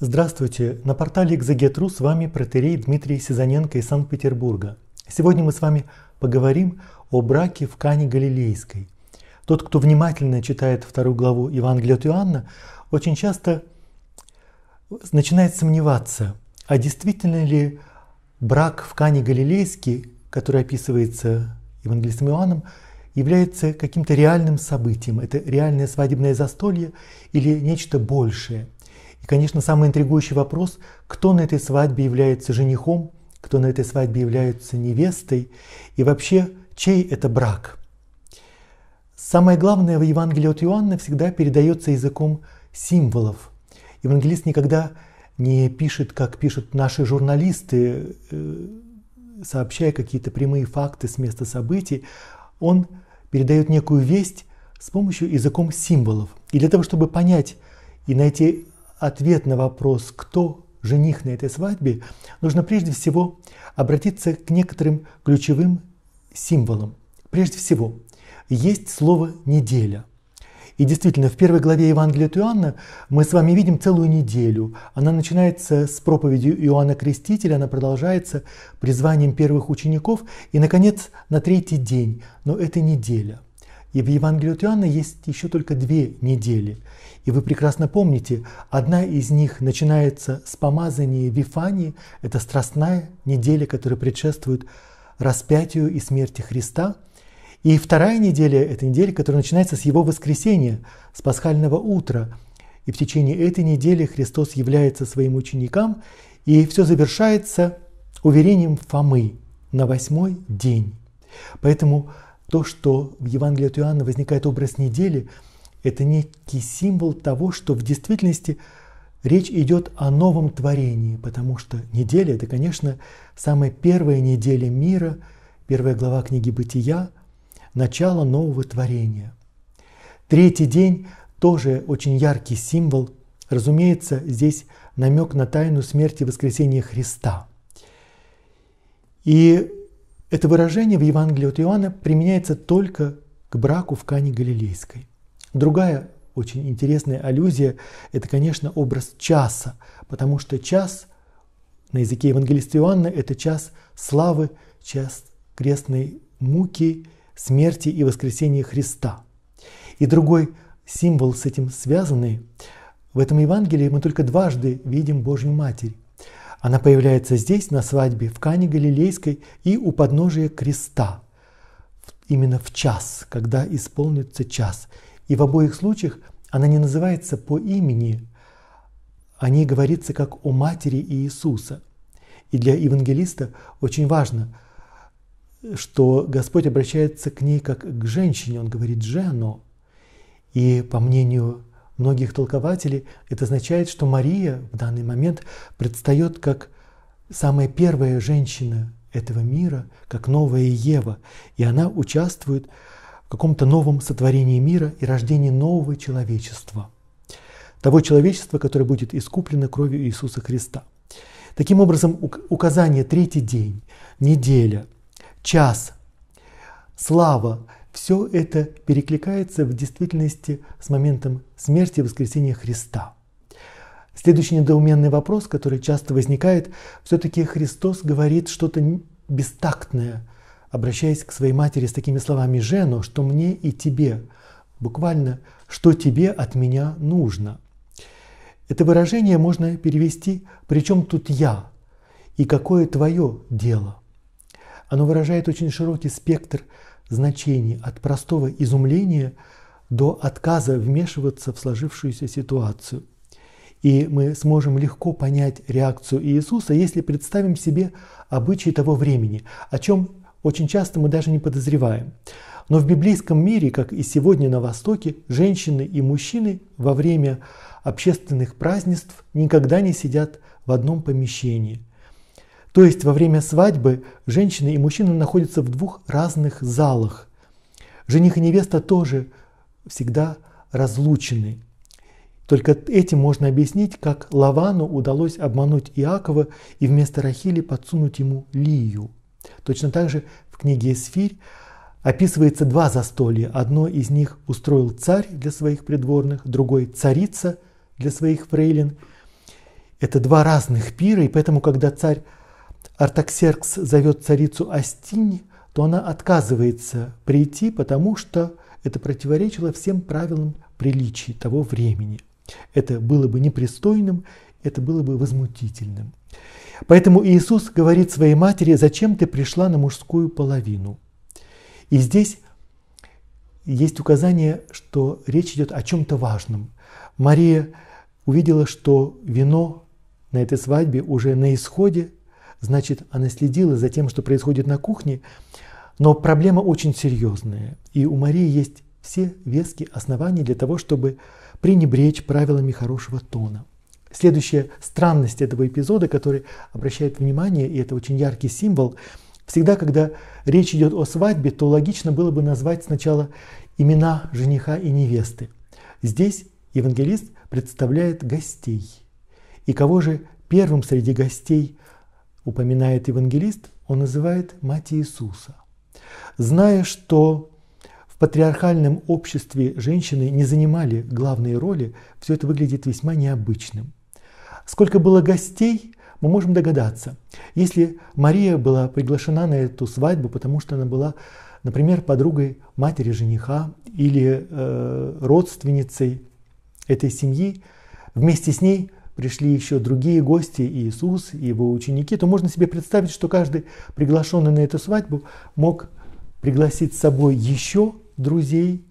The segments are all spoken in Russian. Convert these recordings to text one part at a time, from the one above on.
Здравствуйте! На портале Экзагетру с вами протерей Дмитрий Сизаненко из Санкт-Петербурга. Сегодня мы с вами поговорим о браке в Кане Галилейской. Тот, кто внимательно читает вторую главу Евангелия от Иоанна, очень часто начинает сомневаться, а действительно ли брак в Кане Галилейской, который описывается Евангелистом Иоанном, является каким-то реальным событием. Это реальное свадебное застолье или нечто большее – и, конечно, самый интригующий вопрос, кто на этой свадьбе является женихом, кто на этой свадьбе является невестой и вообще чей это брак. Самое главное в Евангелии от Иоанна всегда передается языком символов. Евангелист никогда не пишет, как пишут наши журналисты, э, сообщая какие-то прямые факты с места событий. Он передает некую весть с помощью языком символов. И для того, чтобы понять и найти ответ на вопрос «Кто жених на этой свадьбе?» нужно прежде всего обратиться к некоторым ключевым символам. Прежде всего, есть слово «неделя». И действительно, в первой главе Евангелия от Иоанна мы с вами видим целую неделю. Она начинается с проповеди Иоанна Крестителя, она продолжается призванием первых учеников и, наконец, на третий день. Но это неделя – и в Евангелии от Иоанна есть еще только две недели. И вы прекрасно помните, одна из них начинается с помазания Вифании, это страстная неделя, которая предшествует распятию и смерти Христа. И вторая неделя – это неделя, которая начинается с Его воскресения, с пасхального утра. И в течение этой недели Христос является своим ученикам, и все завершается уверением Фомы на восьмой день. Поэтому то, что в Евангелии от Иоанна возникает образ недели, это некий символ того, что в действительности речь идет о новом творении, потому что неделя – это, конечно, самая первая неделя мира, первая глава книги «Бытия», начало нового творения. Третий день – тоже очень яркий символ. Разумеется, здесь намек на тайну смерти и воскресения Христа. И это выражение в Евангелии от Иоанна применяется только к браку в Кане Галилейской. Другая очень интересная аллюзия – это, конечно, образ часа, потому что час на языке евангелиста Иоанна – это час славы, час крестной муки, смерти и воскресения Христа. И другой символ с этим связанный – в этом Евангелии мы только дважды видим Божью Матерь она появляется здесь, на свадьбе, в Кане Галилейской и у подножия креста, именно в час, когда исполнится час. И в обоих случаях она не называется по имени, о ней говорится как о матери Иисуса. И для евангелиста очень важно, что Господь обращается к ней как к женщине, он говорит «жено». И по мнению многих толкователей это означает, что Мария в данный момент предстает как самая первая женщина этого мира, как новая Ева, и она участвует в каком-то новом сотворении мира и рождении нового человечества, того человечества, которое будет искуплено кровью Иисуса Христа. Таким образом, указание третий день, неделя, час, слава все это перекликается в действительности с моментом смерти и воскресения Христа. Следующий недоуменный вопрос, который часто возникает, все-таки Христос говорит что-то бестактное, обращаясь к своей матери с такими словами «Жену, что мне и тебе?» Буквально «что тебе от меня нужно?» Это выражение можно перевести «причем тут я?» и «какое твое дело?» Оно выражает очень широкий спектр значений от простого изумления до отказа вмешиваться в сложившуюся ситуацию. И мы сможем легко понять реакцию Иисуса, если представим себе обычаи того времени, о чем очень часто мы даже не подозреваем. Но в библейском мире, как и сегодня на Востоке, женщины и мужчины во время общественных празднеств никогда не сидят в одном помещении – то есть во время свадьбы женщины и мужчины находятся в двух разных залах. Жених и невеста тоже всегда разлучены. Только этим можно объяснить, как Лавану удалось обмануть Иакова и вместо Рахили подсунуть ему Лию. Точно так же в книге «Эсфирь» описывается два застолья. Одно из них устроил царь для своих придворных, другой – царица для своих фрейлин. Это два разных пира, и поэтому, когда царь Артаксеркс зовет царицу Астинь, то она отказывается прийти, потому что это противоречило всем правилам приличий того времени. Это было бы непристойным, это было бы возмутительным. Поэтому Иисус говорит своей матери, зачем ты пришла на мужскую половину? И здесь есть указание, что речь идет о чем-то важном. Мария увидела, что вино на этой свадьбе уже на исходе, значит, она следила за тем, что происходит на кухне, но проблема очень серьезная, и у Марии есть все веские основания для того, чтобы пренебречь правилами хорошего тона. Следующая странность этого эпизода, который обращает внимание, и это очень яркий символ, всегда, когда речь идет о свадьбе, то логично было бы назвать сначала имена жениха и невесты. Здесь евангелист представляет гостей. И кого же первым среди гостей упоминает евангелист, он называет мать Иисуса. Зная, что в патриархальном обществе женщины не занимали главные роли, все это выглядит весьма необычным. Сколько было гостей, мы можем догадаться. Если Мария была приглашена на эту свадьбу, потому что она была, например, подругой матери жениха или э, родственницей этой семьи, вместе с ней пришли еще другие гости, и Иисус, и его ученики, то можно себе представить, что каждый приглашенный на эту свадьбу мог пригласить с собой еще друзей.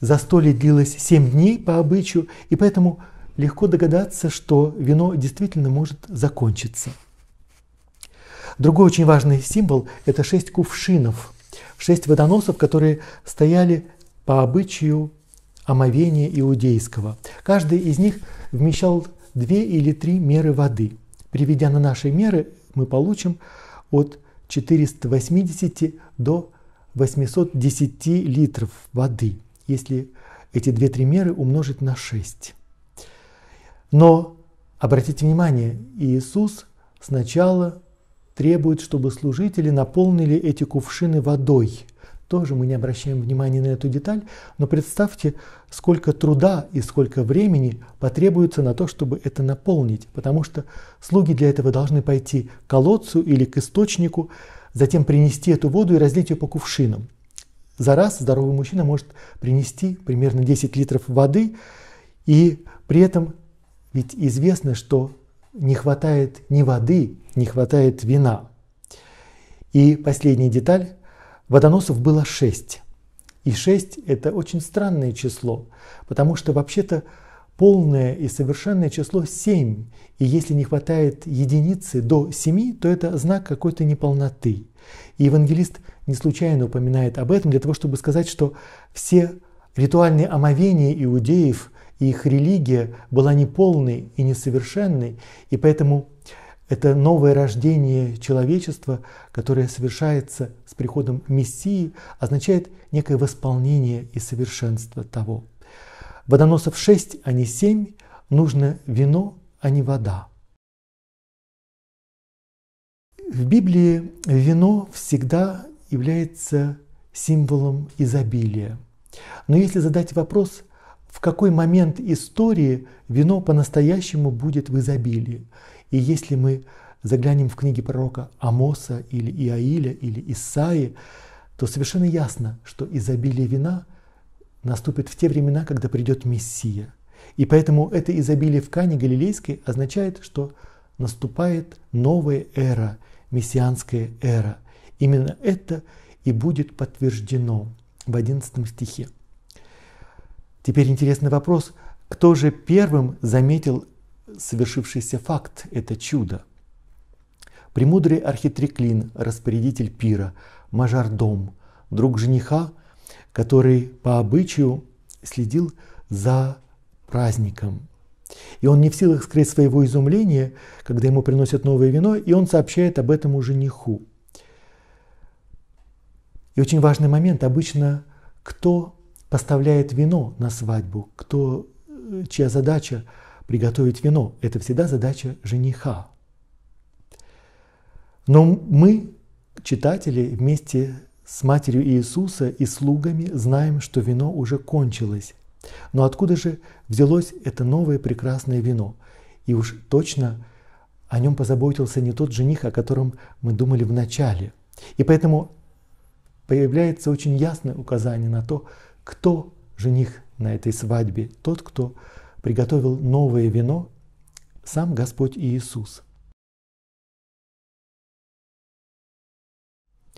Застолье длилось семь дней по обычаю, и поэтому легко догадаться, что вино действительно может закончиться. Другой очень важный символ – это шесть кувшинов, шесть водоносов, которые стояли по обычаю омовения иудейского. Каждый из них вмещал 2 или 3 меры воды. Приведя на наши меры, мы получим от 480 до 810 литров воды, если эти 2-3 меры умножить на 6. Но обратите внимание, Иисус сначала требует, чтобы служители наполнили эти кувшины водой. Тоже мы не обращаем внимания на эту деталь, но представьте, сколько труда и сколько времени потребуется на то, чтобы это наполнить, потому что слуги для этого должны пойти к колодцу или к источнику, затем принести эту воду и разлить ее по кувшинам. За раз здоровый мужчина может принести примерно 10 литров воды, и при этом ведь известно, что не хватает ни воды, не хватает вина. И последняя деталь Водоносов было шесть. И шесть это очень странное число, потому что вообще-то полное и совершенное число семь. и если не хватает единицы до семи, то это знак какой-то неполноты. И евангелист не случайно упоминает об этом для того, чтобы сказать, что все ритуальные омовения иудеев и их религия была неполной и несовершенной, и поэтому это новое рождение человечества, которое совершается с приходом Мессии, означает некое восполнение и совершенство того. Водоносов 6, а не 7, нужно вино, а не вода. В Библии вино всегда является символом изобилия. Но если задать вопрос, в какой момент истории вино по-настоящему будет в изобилии, и если мы заглянем в книги пророка Амоса или Иаиля или Исаи, то совершенно ясно, что изобилие вина наступит в те времена, когда придет Мессия. И поэтому это изобилие в Кане Галилейской означает, что наступает новая эра, мессианская эра. Именно это и будет подтверждено в 11 стихе. Теперь интересный вопрос, кто же первым заметил совершившийся факт – это чудо. Премудрый архитриклин, распорядитель пира, мажордом, друг жениха, который по обычаю следил за праздником. И он не в силах скрыть своего изумления, когда ему приносят новое вино, и он сообщает об этом у жениху. И очень важный момент. Обычно кто поставляет вино на свадьбу, кто, э, чья задача приготовить вино. Это всегда задача жениха. Но мы, читатели, вместе с матерью Иисуса и слугами знаем, что вино уже кончилось. Но откуда же взялось это новое прекрасное вино? И уж точно о нем позаботился не тот жених, о котором мы думали в начале. И поэтому появляется очень ясное указание на то, кто жених на этой свадьбе, тот, кто приготовил новое вино сам Господь Иисус.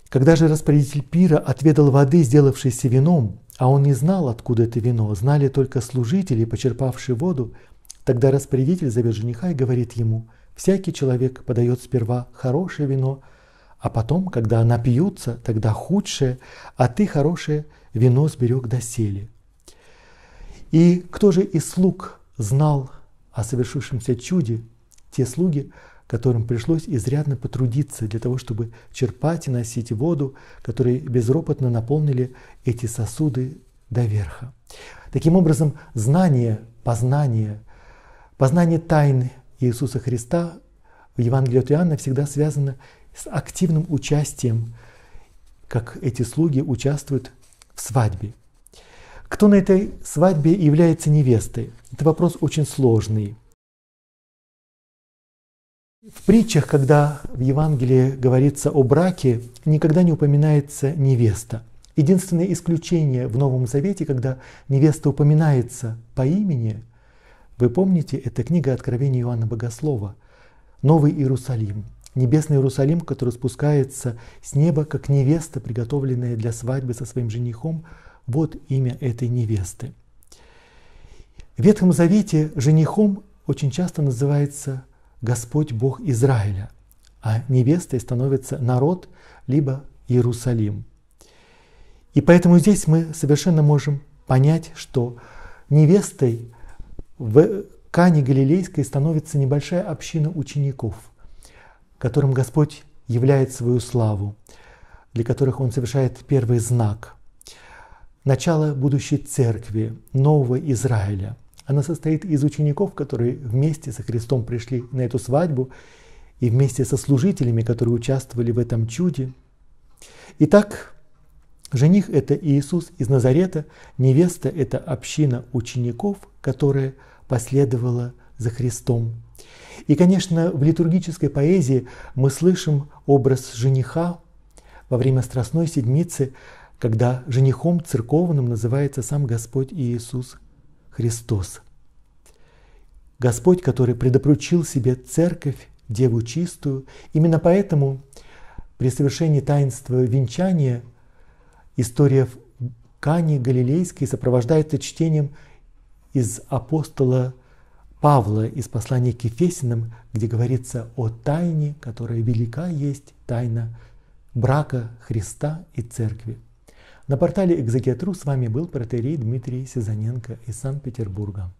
Когда же распорядитель пира отведал воды, сделавшейся вином, а он не знал, откуда это вино, знали только служители, почерпавшие воду, тогда распорядитель зовет жениха и говорит ему, «Всякий человек подает сперва хорошее вино, а потом, когда напьются, тогда худшее, а ты хорошее вино сберег до доселе». И кто же из слуг знал о совершившемся чуде? Те слуги, которым пришлось изрядно потрудиться для того, чтобы черпать и носить воду, которые безропотно наполнили эти сосуды до верха. Таким образом, знание, познание, познание тайны Иисуса Христа в Евангелии от Иоанна всегда связано с активным участием, как эти слуги участвуют в свадьбе. Кто на этой свадьбе является невестой? Это вопрос очень сложный. В притчах, когда в Евангелии говорится о браке, никогда не упоминается невеста. Единственное исключение в Новом Завете, когда невеста упоминается по имени, вы помните, это книга Откровения Иоанна Богослова «Новый Иерусалим», небесный Иерусалим, который спускается с неба, как невеста, приготовленная для свадьбы со своим женихом – вот имя этой невесты. В Ветхом Завете женихом очень часто называется Господь Бог Израиля, а невестой становится народ, либо Иерусалим. И поэтому здесь мы совершенно можем понять, что невестой в Кане Галилейской становится небольшая община учеников, которым Господь являет свою славу, для которых Он совершает первый знак – начало будущей церкви, нового Израиля. Она состоит из учеников, которые вместе со Христом пришли на эту свадьбу, и вместе со служителями, которые участвовали в этом чуде. Итак, жених – это Иисус из Назарета, невеста – это община учеников, которая последовала за Христом. И, конечно, в литургической поэзии мы слышим образ жениха во время Страстной Седмицы – когда женихом церковным называется сам Господь Иисус Христос. Господь, который предопручил себе церковь, Деву чистую. Именно поэтому при совершении таинства венчания история в Кане Галилейской сопровождается чтением из апостола Павла из послания к Ефесиным, где говорится о тайне, которая велика есть тайна брака Христа и Церкви. На портале «Экзекетру» с вами был протерей Дмитрий Сизаненко из Санкт-Петербурга.